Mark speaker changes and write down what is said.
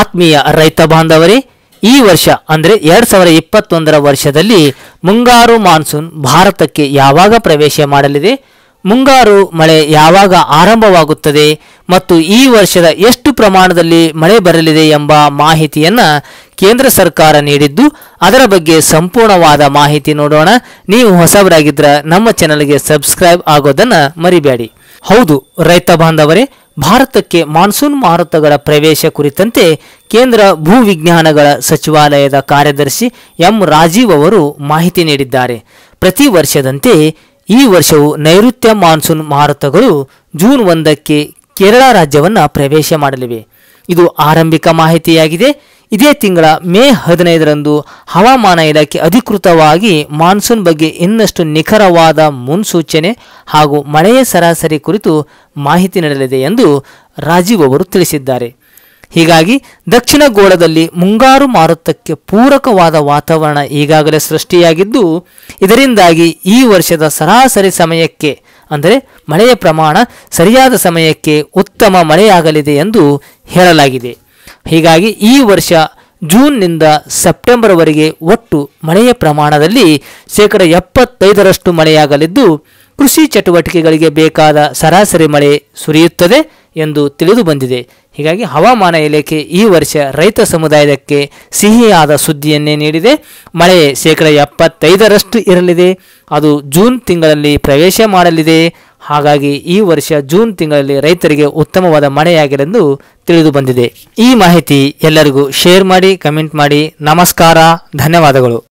Speaker 1: ಆತ್ಮೀಯ ರೈತ ಬಾಂಧವರೇ ಈ ವರ್ಷ ಅಂದರೆ ಎರಡು ಸಾವಿರ ಇಪ್ಪತ್ತೊಂದರ ವರ್ಷದಲ್ಲಿ ಮುಂಗಾರು ಮಾನ್ಸೂನ್ ಭಾರತಕ್ಕೆ ಯಾವಾಗ ಪ್ರವೇಶ ಮಾಡಲಿದೆ ಮುಂಗಾರು ಮಳೆ ಯಾವಾಗ ಆರಂಭವಾಗುತ್ತದೆ ಮತ್ತು ಈ ವರ್ಷದ ಎಷ್ಟು ಪ್ರಮಾಣದಲ್ಲಿ ಮಳೆ ಬರಲಿದೆ ಎಂಬ ಮಾಹಿತಿಯನ್ನು ಕೇಂದ್ರ ಸರ್ಕಾರ ನೀಡಿದ್ದು ಅದರ ಬಗ್ಗೆ ಸಂಪೂರ್ಣವಾದ ಮಾಹಿತಿ ನೋಡೋಣ ನೀವು ಹೊಸಬರಾಗಿದ್ದರೆ ನಮ್ಮ ಚಾನಲ್ಗೆ ಸಬ್ಸ್ಕ್ರೈಬ್ ಆಗೋದನ್ನು ಮರಿಬೇಡಿ ಹೌದು ರೈತ ಬಾಂಧವರೇ ಭಾರತಕ್ಕೆ ಮಾನ್ಸೂನ್ ಮಾರುತಗಳ ಪ್ರವೇಶ ಕುರಿತಂತೆ ಕೇಂದ್ರ ಭೂ ವಿಜ್ಞಾನಗಳ ಸಚಿವಾಲಯದ ಕಾರ್ಯದರ್ಶಿ ಎಂ ರಾಜೀವ್ ಅವರು ಮಾಹಿತಿ ನೀಡಿದ್ದಾರೆ ಪ್ರತಿ ವರ್ಷದಂತೆ ಈ ವರ್ಷವೂ ನೈಋತ್ಯ ಮಾನ್ಸೂನ್ ಮಾರುತಗಳು ಜೂನ್ ಒಂದಕ್ಕೆ ಕೇರಳ ರಾಜ್ಯವನ್ನು ಪ್ರವೇಶ ಮಾಡಲಿವೆ ಇದು ಆರಂಭಿಕ ಮಾಹಿತಿಯಾಗಿದೆ ಇದೇ ತಿಂಗಳ ಮೇ ಹದಿನೈದರಂದು ಹವಾಮಾನ ಇಲಾಖೆ ಅಧಿಕೃತವಾಗಿ ಮಾನ್ಸೂನ್ ಬಗ್ಗೆ ಇನ್ನಷ್ಟು ನಿಖರವಾದ ಮುನ್ಸೂಚನೆ ಹಾಗೂ ಮಳೆಯ ಸರಾಸರಿ ಕುರಿತು ಮಾಹಿತಿ ನೀಡಲಿದೆ ಎಂದು ರಾಜೀವ್ ಅವರು ತಿಳಿಸಿದ್ದಾರೆ ಹೀಗಾಗಿ ದಕ್ಷಿಣ ಗೋಳದಲ್ಲಿ ಮುಂಗಾರು ಮಾರುತಕ್ಕೆ ಪೂರಕವಾದ ವಾತಾವರಣ ಈಗಾಗಲೇ ಸೃಷ್ಟಿಯಾಗಿದ್ದು ಇದರಿಂದಾಗಿ ಈ ವರ್ಷದ ಸರಾಸರಿ ಸಮಯಕ್ಕೆ ಅಂದರೆ ಮಳೆಯ ಪ್ರಮಾಣ ಸರಿಯಾದ ಸಮಯಕ್ಕೆ ಉತ್ತಮ ಮಳೆಯಾಗಲಿದೆ ಎಂದು ಹೇಳಲಾಗಿದೆ ಹೀಗಾಗಿ ಈ ವರ್ಷ ಜೂನ್ನಿಂದ ಸೆಪ್ಟೆಂಬರ್ವರೆಗೆ ಒಟ್ಟು ಮಳೆಯ ಪ್ರಮಾಣದಲ್ಲಿ ಶೇಕಡ ಎಪ್ಪತ್ತೈದರಷ್ಟು ಮಳೆಯಾಗಲಿದ್ದು ಕೃಷಿ ಚಟುವಟಿಕೆಗಳಿಗೆ ಬೇಕಾದ ಸರಾಸರಿ ಮಳೆ ಸುರಿಯುತ್ತದೆ ಎಂದು ತಿಳಿದು ಬಂದಿದೆ ಹೀಗಾಗಿ ಹವಾಮಾನ ಇಲಾಖೆ ಈ ವರ್ಷ ರೈತ ಸಮುದಾಯಕ್ಕೆ ಸಿಹಿಯಾದ ಸುದ್ದಿಯನ್ನೇ ನೀಡಿದೆ ಮಳೆ ಶೇಕಡ ಎಪ್ಪತ್ತೈದರಷ್ಟು ಇರಲಿದೆ ಅದು ಜೂನ್ ತಿಂಗಳಲ್ಲಿ ಪ್ರವೇಶ ಮಾಡಲಿದೆ ಹಾಗಾಗಿ ಈ ವರ್ಷ ಜೂನ್ ತಿಂಗಳಲ್ಲಿ ರೈತರಿಗೆ ಉತ್ತಮವಾದ ಮಳೆಯಾಗಿರೆಂದು ತಿಳಿದು ಬಂದಿದೆ ಈ ಮಾಹಿತಿ ಎಲ್ಲರಿಗೂ ಶೇರ್ ಮಾಡಿ ಕಮೆಂಟ್ ಮಾಡಿ ನಮಸ್ಕಾರ ಧನ್ಯವಾದಗಳು